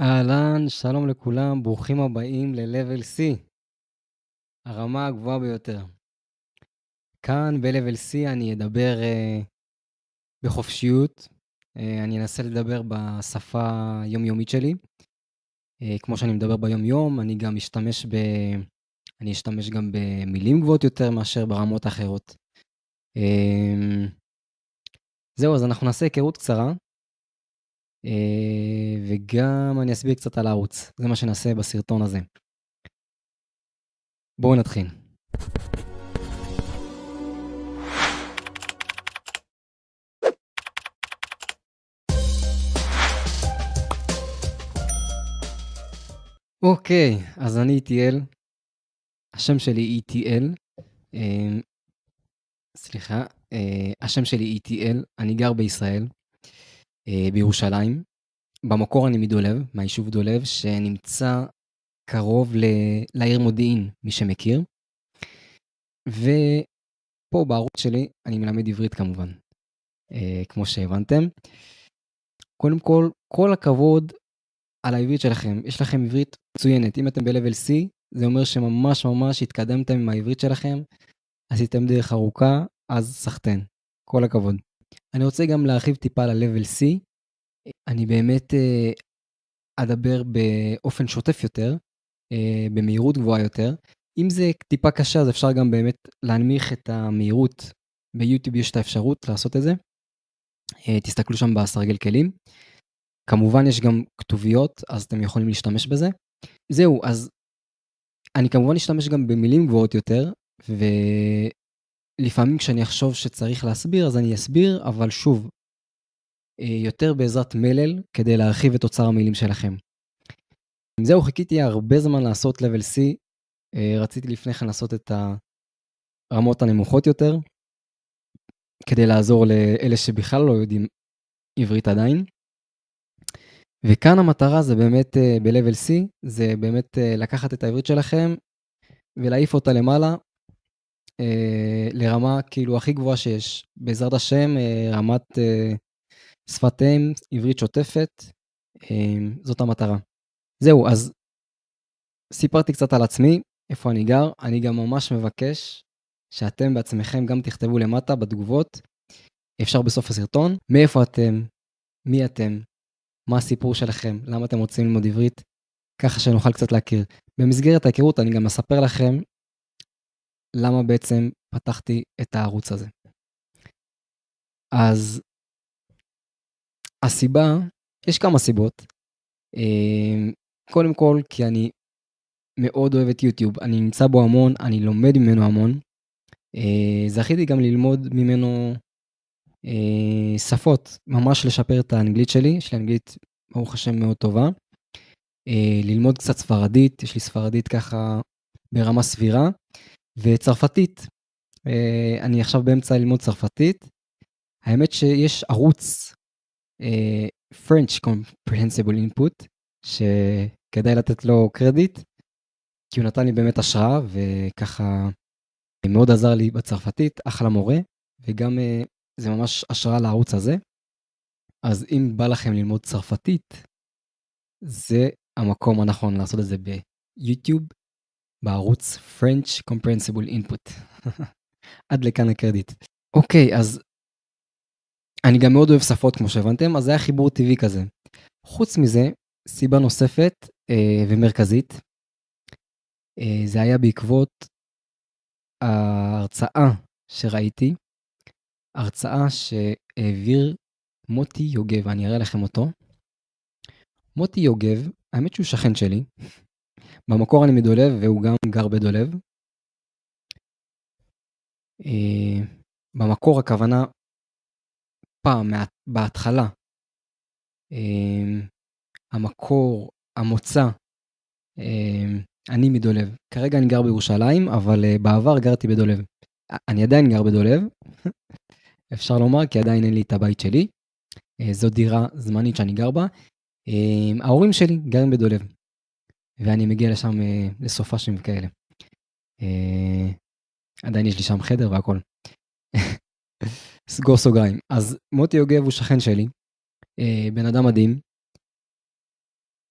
אהלן, שלום לכולם, ברוכים הבאים ל-Level C, הרמה הגבוהה ביותר. כאן ב-Level C אני אדבר אה, בחופשיות, אה, אני אנסה לדבר בשפה היומיומית שלי. אה, כמו שאני מדבר ביומיום, אני גם אשתמש ב... אני אשתמש גם במילים גבוהות יותר מאשר ברמות אחרות. אה, זהו, אז אנחנו נעשה היכרות קצרה. אה, וגם אני אסביר קצת על הערוץ, זה מה שנעשה בסרטון הזה. בואו נתחיל. אוקיי, אז אני E.T.L. השם שלי E.T.L. אה, סליחה, אה, השם שלי E.T.L. אני גר בישראל, אה, בירושלים. במקור אני מדולב, מהיישוב דולב, שנמצא קרוב ל... לעיר מודיעין, מי שמכיר. ופה בערוץ שלי אני מלמד עברית כמובן, אה, כמו שהבנתם. קודם כל, כל הכבוד על העברית שלכם. יש לכם עברית מצוינת. אם אתם ב-level C, זה אומר שממש ממש התקדמתם עם העברית שלכם, עשיתם דרך ארוכה, אז סחטיין. כל הכבוד. אני רוצה גם להרחיב טיפה ל-level C. אני באמת אה, אדבר באופן שוטף יותר, אה, במהירות גבוהה יותר. אם זה טיפה קשה, אז אפשר גם באמת להנמיך את המהירות. ביוטיוב יש את האפשרות לעשות את זה. אה, תסתכלו שם בסרגל כלים. כמובן יש גם כתוביות, אז אתם יכולים להשתמש בזה. זהו, אז אני כמובן אשתמש גם במילים גבוהות יותר, ו... לפעמים כשאני אחשוב שצריך להסביר, אז אני אסביר, אבל שוב, אה, יותר בעזרת מלל כדי להרחיב את אוצר המילים שלכם. עם זהו, חיכיתי הרבה זמן לעשות level C. אה, רציתי לפני כן לעשות את הרמות הנמוכות יותר, כדי לעזור לאלה שבכלל לא יודעים עברית עדיין. וכאן המטרה זה באמת, אה, ב-level C, זה באמת לקחת את העברית שלכם ולהעיף אותה למעלה אה, לרמה כאילו הכי גבוהה שיש. בעזרת השם, אה, רמת אה, שפת אם, עברית שוטפת, זאת המטרה. זהו, אז סיפרתי קצת על עצמי, איפה אני גר. אני גם ממש מבקש שאתם בעצמכם גם תכתבו למטה בתגובות, אפשר בסוף הסרטון, מאיפה אתם, מי אתם, מה הסיפור שלכם, למה אתם רוצים ללמוד עברית, ככה שנוכל קצת להכיר. במסגרת ההיכרות אני גם אספר לכם למה בעצם פתחתי את הערוץ הזה. אז הסיבה, יש כמה סיבות. אמ, קודם כל, כי אני מאוד אוהב את יוטיוב, אני נמצא בו המון, אני לומד ממנו המון. אה, זכיתי גם ללמוד ממנו אה, שפות, ממש לשפר את האנגלית שלי, יש לי אנגלית, ברוך השם, מאוד טובה. אה, ללמוד קצת ספרדית, יש לי ספרדית ככה ברמה סבירה, וצרפתית. אה, אני עכשיו באמצע ללמוד צרפתית. האמת שיש ערוץ אה, French Comprehensible Input, שכדאי לתת לו קרדיט, כי הוא נתן לי באמת השראה, וככה אה, מאוד עזר לי בצרפתית, אחלה מורה, וגם זה ממש השראה לערוץ הזה. אז אם בא לכם ללמוד צרפתית, זה המקום הנכון לעשות את זה ביוטיוב בערוץ French Comprehensible Input. עד לכאן הקרדיט. אוקיי, okay, אז אני גם מאוד אוהב שפות כמו שהבנתם, אז זה היה חיבור טבעי כזה. חוץ מזה, סיבה נוספת אה, ומרכזית, אה, זה היה בעקבות ההרצאה שראיתי, הרצאה שהעביר מוטי יוגב, אני אראה לכם אותו. מוטי יוגב, האמת שהוא שכן שלי, במקור אני מדולב והוא גם גר בדולב. אה, במקור הכוונה פעם, בהתחלה, אה, המקור, המוצא, אה, אני מדולב. כרגע אני גר בירושלים, אבל בעבר גרתי בדולב. אני עדיין גר בדולב, אפשר לומר, כי עדיין אין לי את הבית שלי. זו דירה זמנית שאני גר בה. ההורים שלי גרים בדולב. ואני מגיע לשם אה, לסופ"שים וכאלה. אה, עדיין יש לי שם חדר והכל. סגור סוגריים. אז מוטי יוגב הוא שכן שלי, אה, בן אדם מדהים,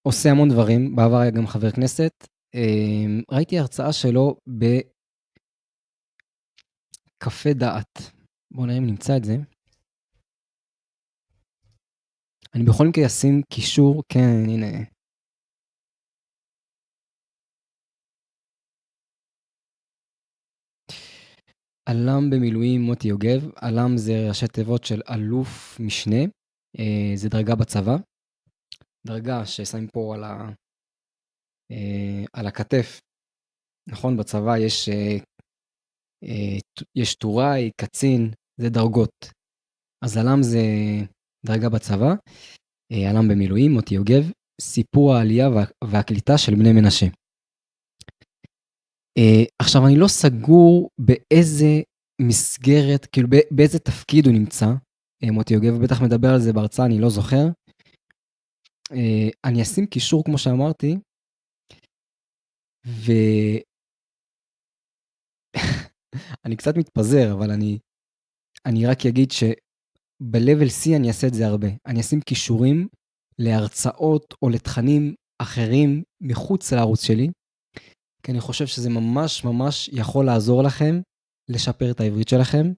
עושה המון דברים, בעבר היה גם חבר כנסת. אה, ראיתי הרצאה שלו בקפה דעת. בואו נראה אם נמצא את זה. אני בכל מקרה אשים קישור, כן, הנה, אל"מ במילואים מוטי יוגב, אל"מ זה ראשי תיבות של אלוף משנה, אה, זה דרגה בצבא. דרגה ששמים פה על, ה... אה, על הכתף. נכון, בצבא יש, אה, אה, יש טוראי, קצין, זה דרגות. אז אל"מ זה דרגה בצבא, אה, אל"מ במילואים, מוטי יוגב, סיפור העלייה והקליטה של בני מנשה. אה, עכשיו, אני לא סגור באיזה מסגרת, כאילו באיזה תפקיד הוא נמצא. אה, מוטי יוגב בטח מדבר על זה בהרצאה, אני לא זוכר. אה, אני אשים קישור, כמו שאמרתי, ו... אני קצת מתפזר, אבל אני, אני רק אגיד שב-level C אני אעשה את זה הרבה. אני אשים קישורים להרצאות או לתכנים אחרים מחוץ לערוץ שלי, כי אני חושב שזה ממש ממש יכול לעזור לכם לשפר את העברית שלכם.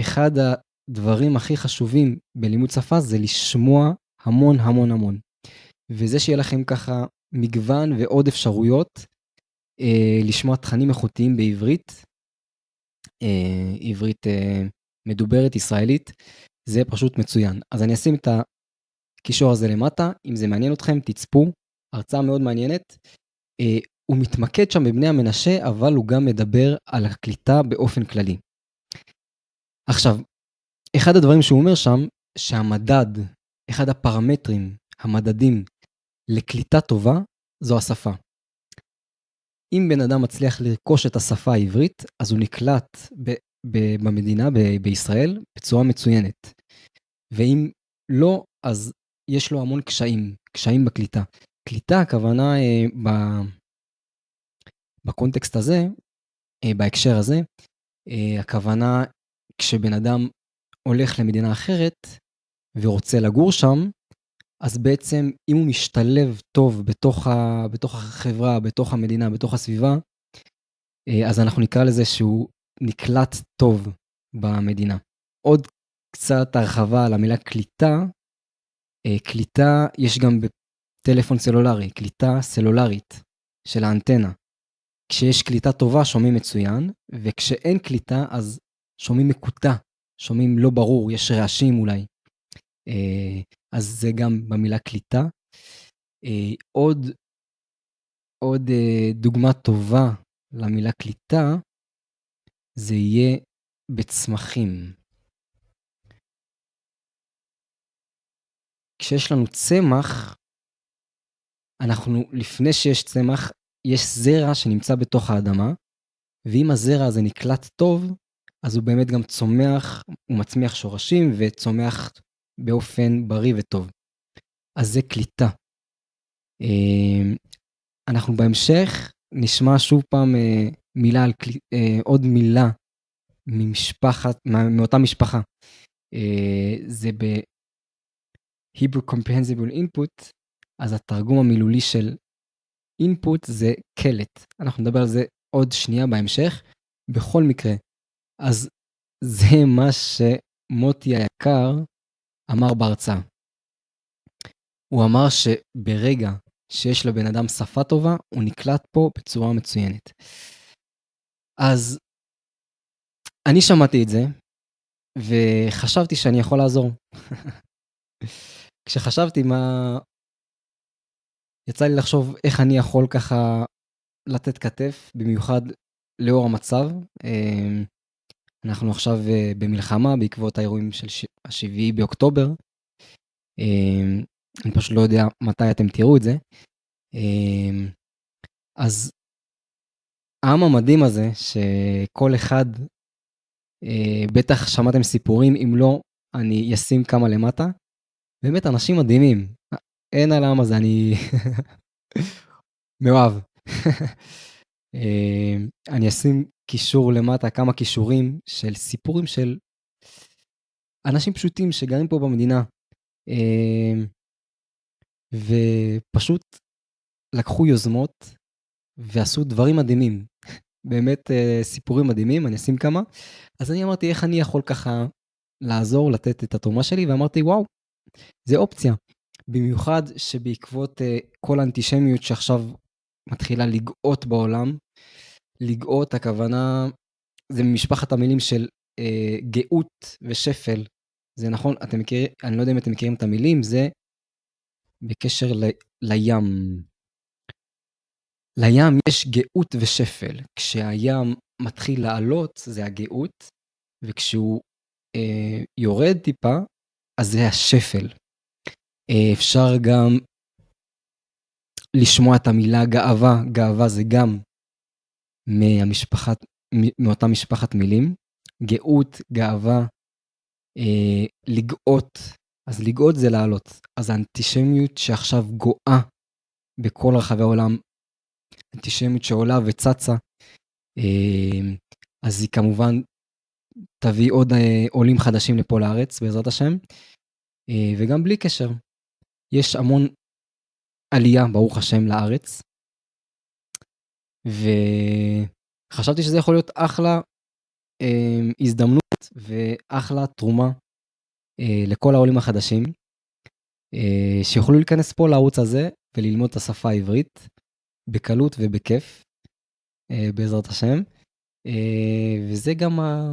אחד הדברים הכי חשובים בלימוד שפה זה לשמוע המון המון המון. וזה שיהיה לכם ככה מגוון ועוד אפשרויות אה, לשמוע תכנים איכותיים בעברית, אה, עברית אה, מדוברת ישראלית, זה פשוט מצוין. אז אני אשים את הקישור הזה למטה, אם זה מעניין אתכם, תצפו, הרצאה מאוד מעניינת. אה, הוא מתמקד שם בבני המנשה, אבל הוא גם מדבר על הקליטה באופן כללי. עכשיו, אחד הדברים שהוא אומר שם, שהמדד, אחד הפרמטרים, המדדים לקליטה טובה, זו השפה. אם בן אדם מצליח לרכוש את השפה העברית, אז הוא נקלט ב- ב- במדינה, ב- בישראל, בצורה מצוינת. ואם לא, אז יש לו המון קשיים, קשיים בקליטה. קליטה, הכוונה אה, ב- בקונטקסט הזה, אה, בהקשר הזה, אה, הכוונה כשבן אדם הולך למדינה אחרת ורוצה לגור שם, אז בעצם אם הוא משתלב טוב בתוך, ה, בתוך החברה, בתוך המדינה, בתוך הסביבה, אה, אז אנחנו נקרא לזה שהוא נקלט טוב במדינה. עוד קצת הרחבה על המילה קליטה. קליטה יש גם בטלפון סלולרי, קליטה סלולרית של האנטנה. כשיש קליטה טובה שומעים מצוין, וכשאין קליטה אז שומעים מקוטע, שומעים לא ברור, יש רעשים אולי. אה, אז זה גם במילה קליטה. אה, עוד, עוד אה, דוגמה טובה למילה קליטה, זה יהיה בצמחים. כשיש לנו צמח, אנחנו, לפני שיש צמח, יש זרע שנמצא בתוך האדמה, ואם הזרע הזה נקלט טוב, אז הוא באמת גם צומח, הוא מצמיח שורשים וצומח באופן בריא וטוב. אז זה קליטה. אמ, אנחנו בהמשך נשמע שוב פעם אה, מילה על קל... אה, עוד מילה ממשפחת, מאותה משפחה. אה, זה ב-Hebrew Comprehensible Input, אז התרגום המילולי של אינפוט זה קלט. אנחנו נדבר על זה עוד שנייה בהמשך. בכל מקרה, אז זה מה שמוטי היקר אמר בהרצאה. הוא אמר שברגע שיש לבן אדם שפה טובה, הוא נקלט פה בצורה מצוינת. אז אני שמעתי את זה, וחשבתי שאני יכול לעזור. כשחשבתי מה יצא לי לחשוב איך אני יכול ככה לתת כתף, במיוחד לאור המצב. אמ, אנחנו עכשיו אה, במלחמה בעקבות האירועים של ה-7 באוקטובר. אמ, אני פשוט לא יודע מתי אתם תראו את זה. אמ, אז העם המדהים הזה, שכל אחד, אה, בטח שמעתם סיפורים, אם לא, אני אשים כמה למטה. באמת אנשים מדהימים, אין על העם הזה, אני מאוהב. אה, אני אשים קישור למטה, כמה קישורים של סיפורים של אנשים פשוטים שגרים פה במדינה, אה, ופשוט לקחו יוזמות ועשו דברים מדהימים. באמת אה, סיפורים מדהימים, אני אשים כמה. אז אני אמרתי, איך אני יכול ככה לעזור, לתת את התרומה שלי, ואמרתי, וואו, זה אופציה. במיוחד שבעקבות אה, כל האנטישמיות שעכשיו מתחילה לגאות בעולם, לגאות, הכוונה, זה ממשפחת המילים של uh, גאות ושפל. זה נכון, אתם מכירים, אני לא יודע אם אתם מכירים את המילים, זה בקשר ל, לים. לים יש גאות ושפל. כשהים מתחיל לעלות, זה הגאות, וכשהוא uh, יורד טיפה, אז זה השפל. אה, אפשר גם לשמוע את המילה גאווה, גאווה זה גם מהמשפחת, מאותה משפחת מילים. גאות, גאווה, אה, לגאות, אז לגאות זה לעלות. אז האנטישמיות שעכשיו גואה בכל רחבי העולם, אנטישמיות שעולה וצצה, אה, אז היא כמובן תביא עוד אה, עולים חדשים לפה לארץ, בעזרת השם, אה, וגם בלי קשר. יש המון עלייה, ברוך השם, לארץ. וחשבתי שזה יכול להיות אחלה אה, הזדמנות ואחלה תרומה אה, לכל העולים החדשים, אה, שיוכלו להיכנס פה לערוץ הזה וללמוד את השפה העברית בקלות ובכיף, אה, בעזרת השם. אה, וזה גם ה...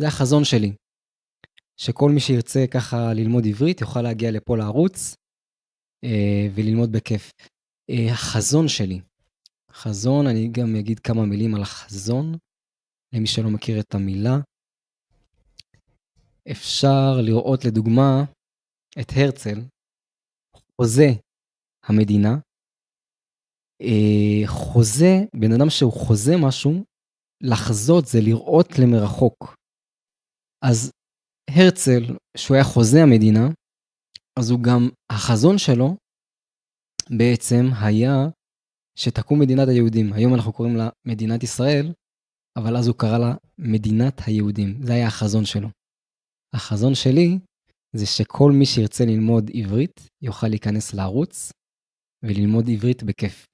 זה החזון שלי, שכל מי שירצה ככה ללמוד עברית יוכל להגיע לפה לערוץ אה, וללמוד בכיף. אה, החזון שלי, חזון, אני גם אגיד כמה מילים על החזון, למי שלא מכיר את המילה. אפשר לראות לדוגמה את הרצל, חוזה המדינה, אה, חוזה, בן אדם שהוא חוזה משהו, לחזות זה לראות למרחוק. אז הרצל, שהוא היה חוזה המדינה, אז הוא גם, החזון שלו בעצם היה שתקום מדינת היהודים. היום אנחנו קוראים לה מדינת ישראל, אבל אז הוא קרא לה מדינת היהודים. זה היה החזון שלו. החזון שלי זה שכל מי שירצה ללמוד עברית יוכל להיכנס לערוץ וללמוד עברית בכיף.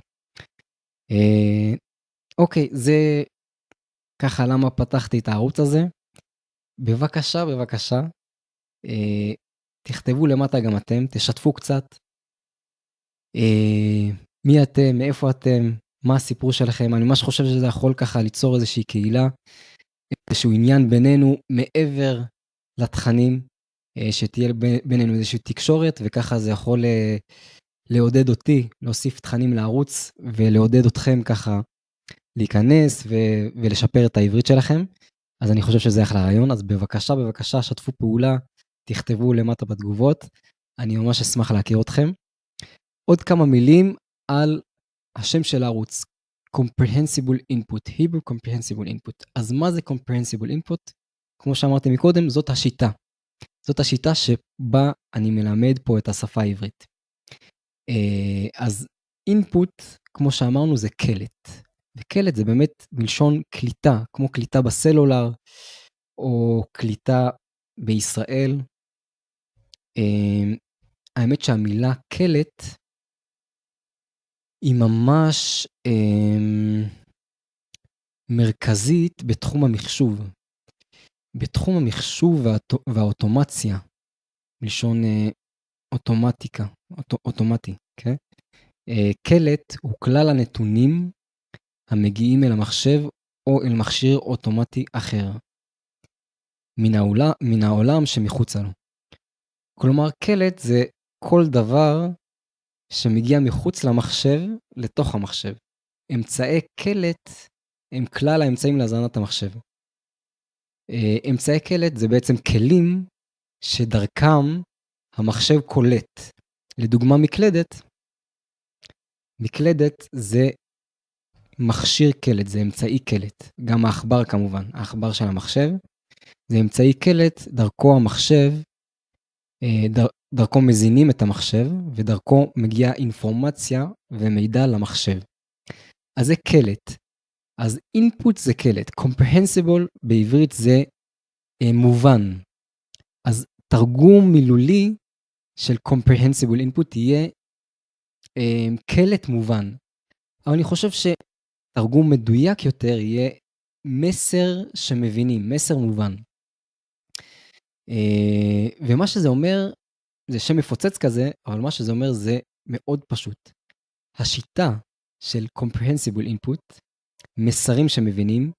אה, אוקיי, זה ככה למה פתחתי את הערוץ הזה. בבקשה, בבקשה, אה, תכתבו למטה גם אתם, תשתפו קצת. אה, מי אתם, מאיפה אתם, מה הסיפור שלכם, אני ממש חושב שזה יכול ככה ליצור איזושהי קהילה, איזשהו עניין בינינו מעבר לתכנים, אה, שתהיה בינינו איזושהי תקשורת, וככה זה יכול אה, לעודד אותי להוסיף תכנים לערוץ, ולעודד אתכם ככה להיכנס ו- ולשפר את העברית שלכם. אז אני חושב שזה אחלה רעיון, אז בבקשה, בבקשה, שתפו פעולה, תכתבו למטה בתגובות, אני ממש אשמח להכיר אתכם. עוד כמה מילים על השם של הערוץ, Comprehensible Input, Hebrew Comprehensible Input. אז מה זה Comprehensible Input? כמו שאמרתי מקודם, זאת השיטה. זאת השיטה שבה אני מלמד פה את השפה העברית. אה, אז input, כמו שאמרנו, זה קלט. וקלט זה באמת מלשון קליטה, כמו קליטה בסלולר, או קליטה בישראל, אמ, האמת שהמילה קלט היא ממש אמ, מרכזית בתחום המחשוב. בתחום המחשוב והאוטומציה, מלשון אה, אוטומטיקה, אוטומטי, כן? אה, קלט הוא כלל הנתונים המגיעים אל המחשב או אל מכשיר אוטומטי אחר מן העולם שמחוצה לו. כלומר, קלט זה כל דבר שמגיע מחוץ למחשב לתוך המחשב. אמצעי קלט הם כלל האמצעים להזנת המחשב. אה, אמצעי קלט זה בעצם כלים שדרכם המחשב קולט. לדוגמה מקלדת, מקלדת זה מכשיר קלט, זה אמצעי קלט, גם העכבר כמובן, העכבר של המחשב, זה אמצעי קלט, דרכו המחשב אה, דרכו מזינים את המחשב, ודרכו מגיעה אינפורמציה ומידע למחשב. אז זה קלט. אז input זה קלט, comprehensible בעברית זה אה, מובן. אז תרגום מילולי של comprehensible input יהיה אה, קלט מובן. אבל אני חושב שתרגום מדויק יותר יהיה מסר שמבינים, מסר מובן. אה, ומה שזה אומר, זה שם מפוצץ כזה, אבל מה שזה אומר זה מאוד פשוט. השיטה של comprehensible input, מסרים שמבינים,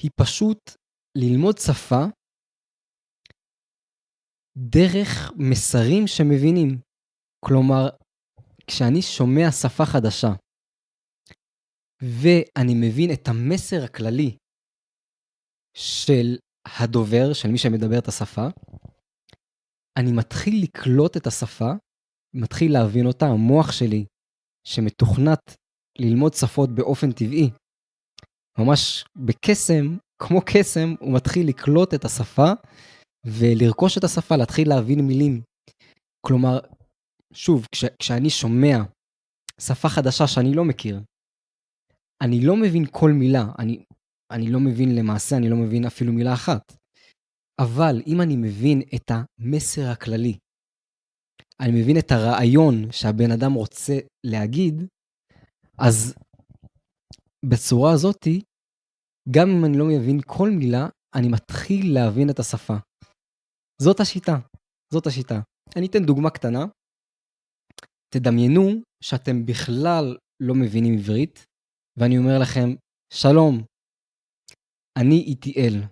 היא פשוט ללמוד שפה דרך מסרים שמבינים. כלומר, כשאני שומע שפה חדשה ואני מבין את המסר הכללי של הדובר של מי שמדבר את השפה, אני מתחיל לקלוט את השפה, מתחיל להבין אותה, המוח שלי, שמתוכנת ללמוד שפות באופן טבעי, ממש בקסם, כמו קסם, הוא מתחיל לקלוט את השפה ולרכוש את השפה, להתחיל להבין מילים. כלומר, שוב, כש, כשאני שומע שפה חדשה שאני לא מכיר, אני לא מבין כל מילה, אני אני לא מבין למעשה, אני לא מבין אפילו מילה אחת. אבל אם אני מבין את המסר הכללי, אני מבין את הרעיון שהבן אדם רוצה להגיד, אז בצורה הזאתי, גם אם אני לא מבין כל מילה, אני מתחיל להבין את השפה. זאת השיטה, זאת השיטה. אני אתן דוגמה קטנה. תדמיינו שאתם בכלל לא מבינים עברית, ואני אומר לכם, שלום, אני איטיאל.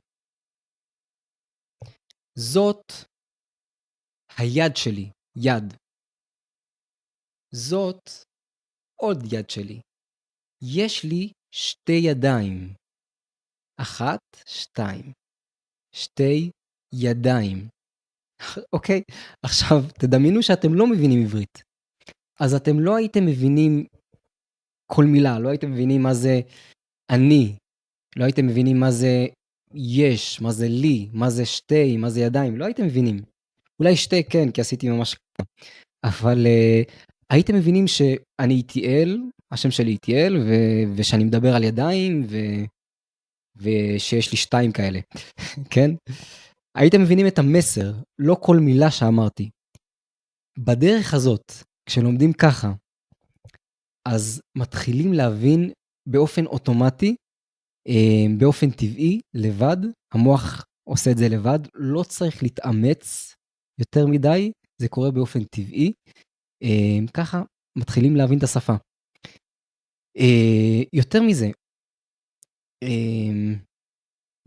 זאת היד שלי, יד. זאת עוד יד שלי. יש לי שתי ידיים. אחת, שתיים. שתי ידיים. אוקיי, okay. עכשיו תדמיינו שאתם לא מבינים עברית. אז אתם לא הייתם מבינים כל מילה, לא הייתם מבינים מה זה אני, לא הייתם מבינים מה זה יש, מה זה לי, מה זה שתי, מה זה ידיים, לא הייתם מבינים. אולי שתי כן, כי עשיתי ממש ככה. אבל uh, הייתם מבינים שאני איטיאל, השם שלי איטיאל, ו- ושאני מדבר על ידיים, ו- ושיש לי שתיים כאלה, כן? הייתם מבינים את המסר, לא כל מילה שאמרתי. בדרך הזאת, כשלומדים ככה, אז מתחילים להבין באופן אוטומטי אה, באופן טבעי, לבד, המוח עושה את זה לבד, לא צריך להתאמץ יותר מדי, זה קורה באופן טבעי. אה, ככה מתחילים להבין את השפה. אה, יותר מזה,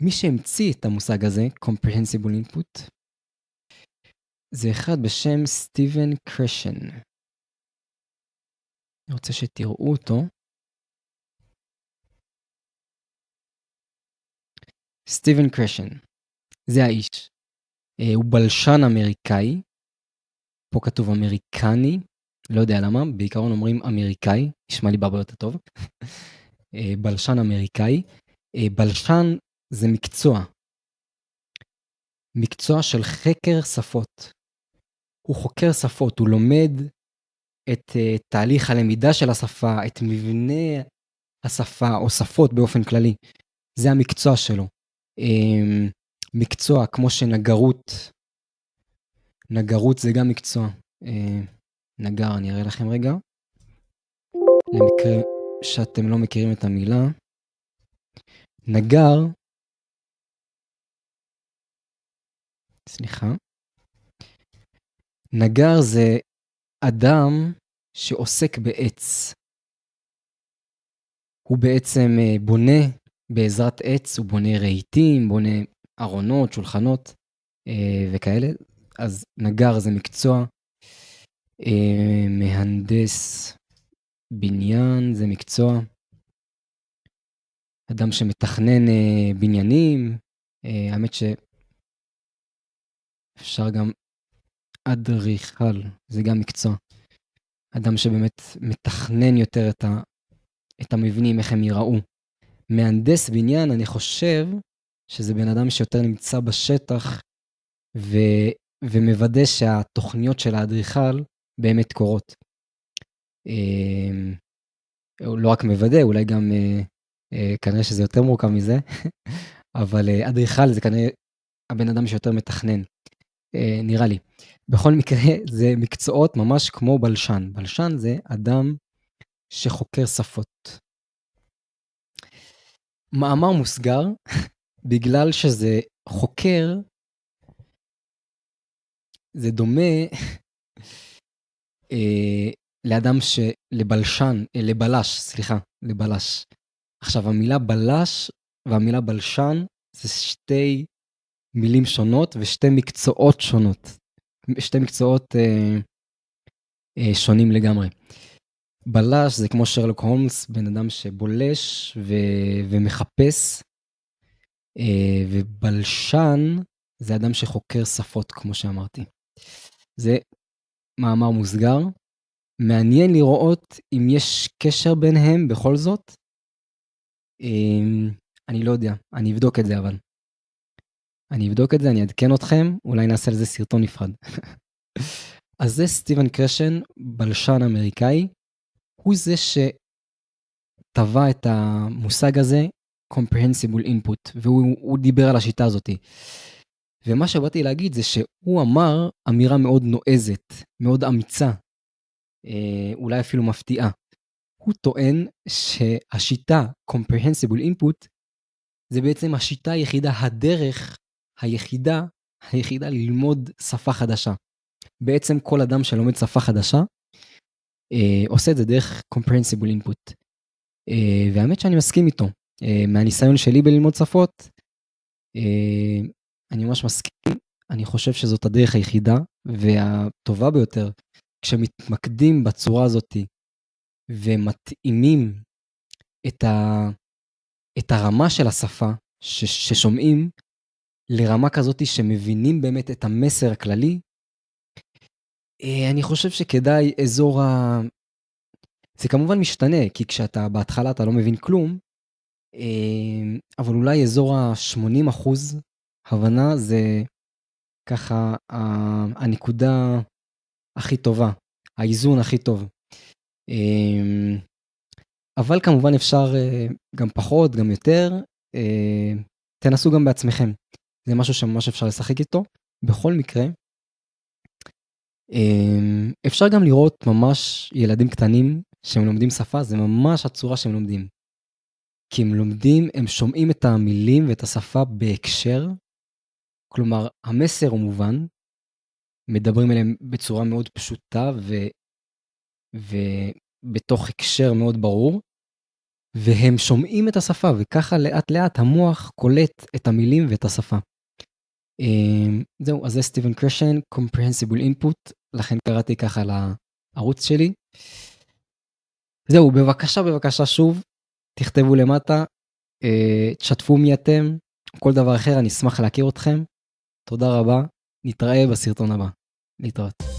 מי שהמציא את המושג הזה, Comprehensible Input, זה אחד בשם סטיבן קרשן. אני רוצה שתראו אותו. סטיבן קרשן, זה האיש. אה, הוא בלשן אמריקאי, פה כתוב אמריקני, לא יודע למה, בעיקרון אומרים אמריקאי, נשמע לי בבא יותר טוב. אה, בלשן אמריקאי. אה, בלשן זה מקצוע. מקצוע של חקר שפות. הוא חוקר שפות, הוא לומד את uh, תהליך הלמידה של השפה, את מבנה השפה או שפות באופן כללי. זה המקצוע שלו. אמ, מקצוע כמו שנגרות, נגרות זה גם מקצוע. אה, נגר, אני אראה לכם רגע. למקרה שאתם לא מכירים את המילה. נגר, סליחה, נגר זה אדם שעוסק בעץ. הוא בעצם אה, בונה בעזרת עץ הוא בונה רהיטים, בונה ארונות, שולחנות אה, וכאלה. אז נגר זה מקצוע. אה, מהנדס בניין זה מקצוע. אדם שמתכנן אה, בניינים, האמת שאפשר גם אדריכל, זה גם מקצוע. אדם שבאמת מתכנן יותר את, ה, את המבנים, איך הם ייראו. מהנדס בניין, אני חושב שזה בן אדם שיותר נמצא בשטח ו, ומוודא שהתוכניות של האדריכל באמת קורות. אמ, לא רק מוודא, אולי גם, אה, אה, כנראה שזה יותר מורכב מזה, אבל אה, אדריכל זה כנראה הבן אדם שיותר מתכנן, נראה לי. בכל מקרה, זה מקצועות ממש כמו בלשן. בלשן זה אדם שחוקר שפות. מאמר מוסגר, בגלל שזה חוקר, זה דומה אה, לאדם ש... לבלשן, אה, לבלש, סליחה, לבלש. עכשיו, המילה בלש והמילה בלשן זה שתי מילים שונות ושתי מקצועות שונות. שתי מקצועות אה, אה, שונים לגמרי. בלש זה כמו שרלוק הולמס, בן אדם שבולש ו- ומחפש, אה, ובלשן זה אדם שחוקר שפות, כמו שאמרתי. זה מאמר מוסגר. מעניין לראות אם יש קשר ביניהם בכל זאת. אה, אני לא יודע, אני אבדוק את זה אבל. אני אבדוק את זה, אני אעדכן אתכם, אולי נעשה לזה סרטון נפרד. אז זה סטיבן קרשן, בלשן אמריקאי, הוא זה שטבע את המושג הזה, comprehensible input, והוא דיבר על השיטה הזאתי. ומה שבאתי להגיד זה שהוא אמר אמירה מאוד נועזת, מאוד אמיצה, אה, אולי אפילו מפתיעה. הוא טוען שהשיטה comprehensible input זה בעצם השיטה היחידה, הדרך היחידה, היחידה ללמוד שפה חדשה. בעצם כל אדם שלומד שפה חדשה, אה, עושה את זה דרך comprehensible input. אה, והאמת שאני מסכים איתו. אה, מהניסיון שלי בללמוד שפות, אה, אני ממש מסכים, אני חושב שזאת הדרך היחידה והטובה ביותר. כשמתמקדים בצורה הזאת ומתאימים את, ה, את הרמה של השפה ש, ששומעים לרמה כזאת שמבינים באמת את המסר הכללי, אה, אני חושב שכדאי אזור ה... זה כמובן משתנה, כי כשאתה בהתחלה אתה לא מבין כלום, אה, אבל אולי אזור ה-80 אחוז הבנה זה ככה הנקודה הכי טובה, האיזון הכי טוב. אה, אבל כמובן אפשר גם פחות, גם יותר, תנסו גם בעצמכם. זה משהו שממש אפשר לשחק איתו. בכל מקרה, אמ, אפשר גם לראות ממש ילדים קטנים שהם לומדים שפה, זה ממש הצורה שהם לומדים. כי הם לומדים, הם שומעים את המילים ואת השפה בהקשר, כלומר, המסר הוא מובן, מדברים אליהם בצורה מאוד פשוטה ו... ובתוך הקשר מאוד ברור, והם שומעים את השפה, וככה לאט לאט המוח קולט את המילים ואת השפה. אמ, זהו, אז זה סטיבן קרשן, Comprehensible Input, לכן קראתי ככה לערוץ שלי. זהו, בבקשה, בבקשה שוב, תכתבו למטה, אה, תשתפו מי אתם, כל דבר אחר, אני אשמח להכיר אתכם. תודה רבה, נתראה בסרטון הבא. להתראות.